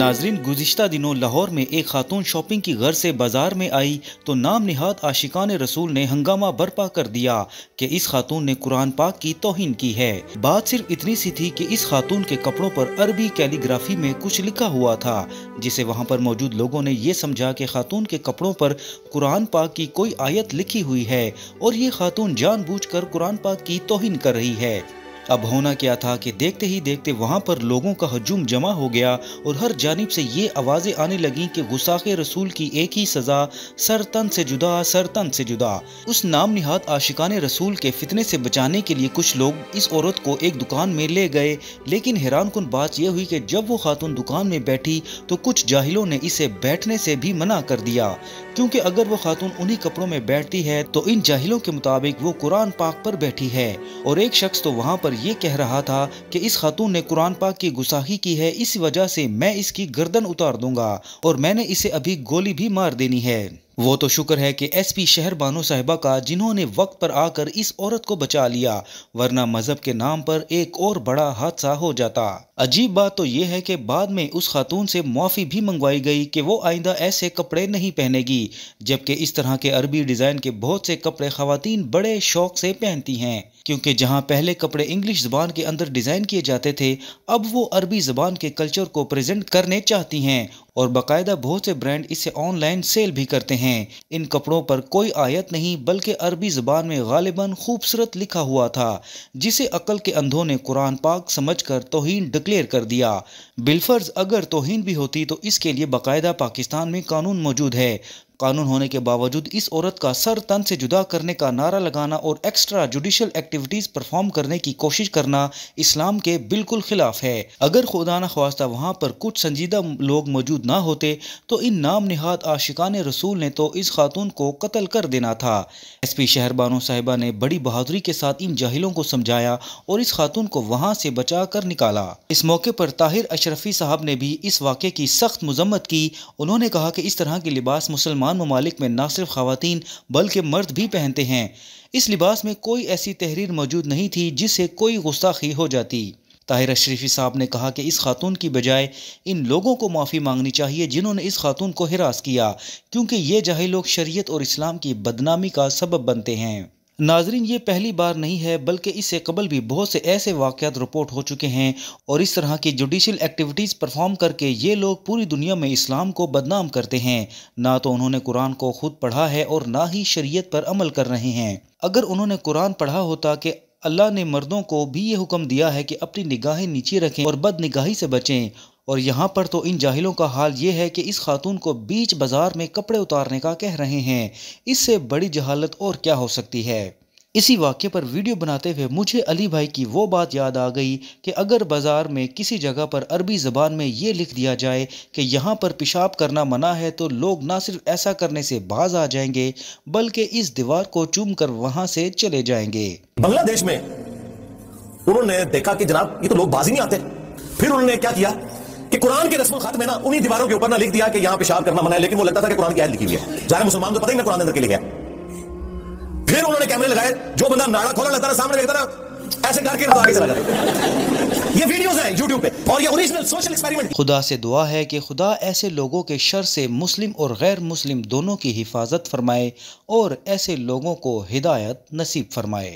नाजरीन गुज्त दिनों लाहौर में एक खातून शॉपिंग की गर्ज से बाजार में आई तो नाम निहाद आशिकान रसूल ने हंगामा बर्पा कर दिया कि इस खातून ने कुरान पाक की तोहिन की है बात सिर्फ इतनी सी थी कि इस खातून के कपड़ों पर अरबी कैलीग्राफी में कुछ लिखा हुआ था जिसे वहाँ पर मौजूद लोगों ने यह समझा कि खातून के कपड़ों पर कुरान पाक की कोई आयत लिखी हुई है और ये खातून जान कर कुरान पाक की तोहिन कर रही है अब होना क्या था कि देखते ही देखते वहाँ पर लोगों का हजूम जमा हो गया और हर जानब से ये आवाज़ें आने लगीं कि गुसाख रसूल की एक ही सज़ा सरतन से जुदा सरतन से जुदा उस नाम निहात आशिकान रसूल के फितने से बचाने के लिए कुछ लोग इस औरत को एक दुकान में ले गए लेकिन हैरान कन बात यह हुई कि जब वो खातून दुकान में बैठी तो कुछ जाहिलों ने इसे बैठने से भी मना कर दिया क्योंकि अगर वो खातून उन्हीं कपड़ों में बैठती है तो इन जाहिलों के मुताबिक वो कुरान पाक पर बैठी है और एक शख्स तो वहाँ पर पर यह कह रहा था कि इस खातून ने कुरान पाक की गुसाही की है इस वजह से मैं इसकी गर्दन उतार दूंगा और मैंने इसे अभी गोली भी मार देनी है वो तो शुक्र है कि एस पी शहर बानो साहिबा का जिन्होंने वक्त पर आकर इस औरत को बचा लिया वरना मजहब के नाम पर एक और बड़ा हादसा हो जाता अजीब बात तो यह है कि बाद में उस खातून से मुआफ़ी भी मंगवाई गई कि वो आइंदा ऐसे कपड़े नहीं पहनेगी जबकि इस तरह के अरबी डिज़ाइन के बहुत से कपड़े खातन बड़े शौक से पहनती हैं क्योंकि जहां पहले कपड़े इंग्लिश ज़बान के अंदर डिज़ाइन किए जाते थे अब वो अरबी ज़बान के कल्चर को प्रेजेंट करने चाहती हैं और बाकायदा बहुत से ब्रांड इसे ऑनलाइन सेल भी करते हैं इन कपड़ों पर कोई आयत नहीं बल्कि अरबी ज़बान में गालिबा खूबसूरत लिखा हुआ था जिसे अकल के अंधों ने कुरान पाक समझ कर तोहन डिक्लेयर कर दिया बिलफर्ज अगर तोहन भी होती तो इसके लिए बाकायदा पाकिस्तान में कानून मौजूद है कानून होने के बावजूद इस औरत का सर तन से जुदा करने का नारा लगाना और एक्स्ट्रा जुडिशल एक्टिविटीज परफॉर्म करने की कोशिश करना इस्लाम के बिल्कुल खिलाफ है अगर खुदा न खास्ता वहाँ पर कुछ संजीदा लोग मौजूद मौजूद ना होते तो इन नाम नहाद आशिकान रसूल ने तो इस खातून को कत्ल कर देना था एस पी शहरबानो साहिबा ने बड़ी बहादुरी के साथ इन जाहिलों को समझाया और इस खातून को वहाँ से बचा कर निकाला इस मौके पर ताहिर अशरफी साहब ने भी इस वाक़े की सख्त मजम्मत की उन्होंने कहा कि इस तरह के लिबास मुसलमान ममालिक में न सिर्फ खातन बल्कि मर्द भी पहनते हैं इस लिबास में कोई ऐसी तहरीर मौजूद नहीं थी जिससे कोई गुस्ताखी हो जाती ताहिर शरीफी साहब ने कहा कि इस खातून की बजाय इन लोगों को माफ़ी मांगनी चाहिए जिन्होंने इस खातून को हिरास किया क्योंकि ये जाहिर लोग शरीयत और इस्लाम की बदनामी का सबब बनते हैं नाजरीन ये पहली बार नहीं है बल्कि इससे कबल भी बहुत से ऐसे वाक़ रिपोर्ट हो चुके हैं और इस तरह की जुडिशल एक्टिविटीज़ परफॉर्म करके ये लोग पूरी दुनिया में इस्लाम को बदनाम करते हैं ना तो उन्होंने कुरान को खुद पढ़ा है और ना ही शरीयत पर अमल कर रहे हैं अगर उन्होंने कुरान पढ़ा होता कि अल्लाह ने मर्दों को भी ये हुक्म दिया है कि अपनी निगाहें नीचे रखें और बद निगाही से बचें और यहाँ पर तो इन जाहिलों का हाल ये है कि इस खातून को बीच बाजार में कपड़े उतारने का कह रहे हैं इससे बड़ी जहालत और क्या हो सकती है इसी वाक्य पर वीडियो बनाते हुए मुझे अली भाई की वो बात याद आ गई कि अगर बाज़ार में किसी जगह पर अरबी ज़बान में ये लिख दिया जाए कि यहाँ पर पेशाब करना मना है तो लोग ना सिर्फ ऐसा करने से बाज आ जाएंगे बल्कि इस दीवार को चूम कर वहाँ से चले जाएंगे बांग्लादेश में उन्होंने देखा कि जनाब ये तो लोग बाजी नहीं आते फिर उन्होंने क्या किया कि कुरान के रस्म खत में ना उन्हीं दीवारों के ऊपर ना लिख दिया कि यहाँ पेशाब करना मना है लेकिन वो लगता था कि कुरान की आयत लिखी हुई है जाना मुसलमान तो पता ही ना कुरान अंदर के लिए गया फिर उन्होंने कैमरे लगाए जो बंदा नाड़ा खोला लगता था सामने देखता था ऐसे करके आगे चला जाता ये वीडियोस हैं यूट्यूब पे और ये ओरिजिनल सोशल एक्सपेरिमेंट खुदा से दुआ है कि खुदा ऐसे लोगों के शर से मुस्लिम और गैर मुस्लिम दोनों की हिफाजत फरमाए और ऐसे लोगों को हिदायत नसीब फरमाए